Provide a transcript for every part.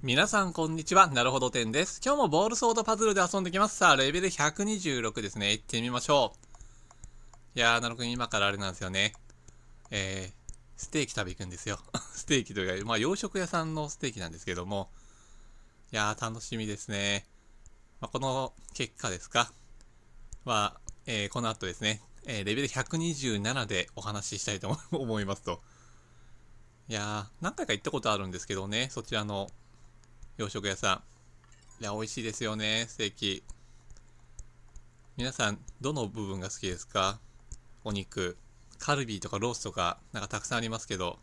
皆さんこんにちは。なるほどてんです。今日もボールソードパズルで遊んできます。さあ、レベル126ですね。行ってみましょう。いやー、なるくん今からあれなんですよね。えー、ステーキ食べ行くんですよ。ステーキというか、まあ洋食屋さんのステーキなんですけども。いやー、楽しみですね。まあ、この結果ですか。は、えー、この後ですね、えー、レベル127でお話ししたいと思いますと。いやー、何回か行ったことあるんですけどね、そちらの洋食屋さん。いや、美味しいですよね、ステーキ。皆さん、どの部分が好きですかお肉。カルビーとかロースとか、なんかたくさんありますけど。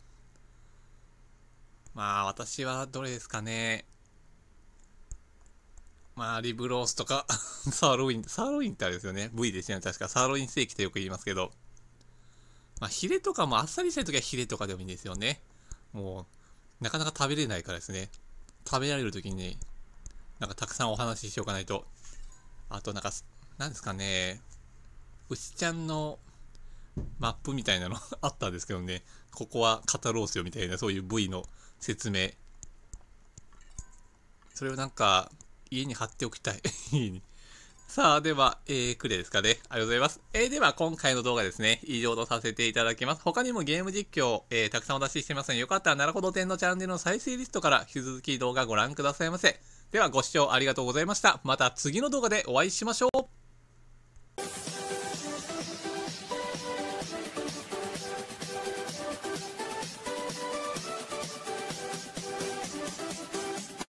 まあ、私はどれですかね。まあ、リブロースとか サーロイン、サーロインってあれですよね。V ですよね。確か、サーロインステーキってよく言いますけど。まあ、ヒレとかもあっさりしたいときはヒレとかでもいいんですよね。もう、なかなか食べれないからですね。食べられる時に、なんかたくさんお話ししておかないと。あと、なんか、なんですかね、牛ちゃんのマップみたいなの あったんですけどね、ここは語ろうすよみたいな、そういう部位の説明。それをなんか、家に貼っておきたい。さあ、では、えー、クレですかね。ありがとうございます。えー、では、今回の動画ですね、以上とさせていただきます。他にもゲーム実況、えー、たくさんお出ししてますので、よかったら、なるほど点のチャンネルの再生リストから引き続き動画ご覧くださいませ。では、ご視聴ありがとうございました。また次の動画でお会いしましょう。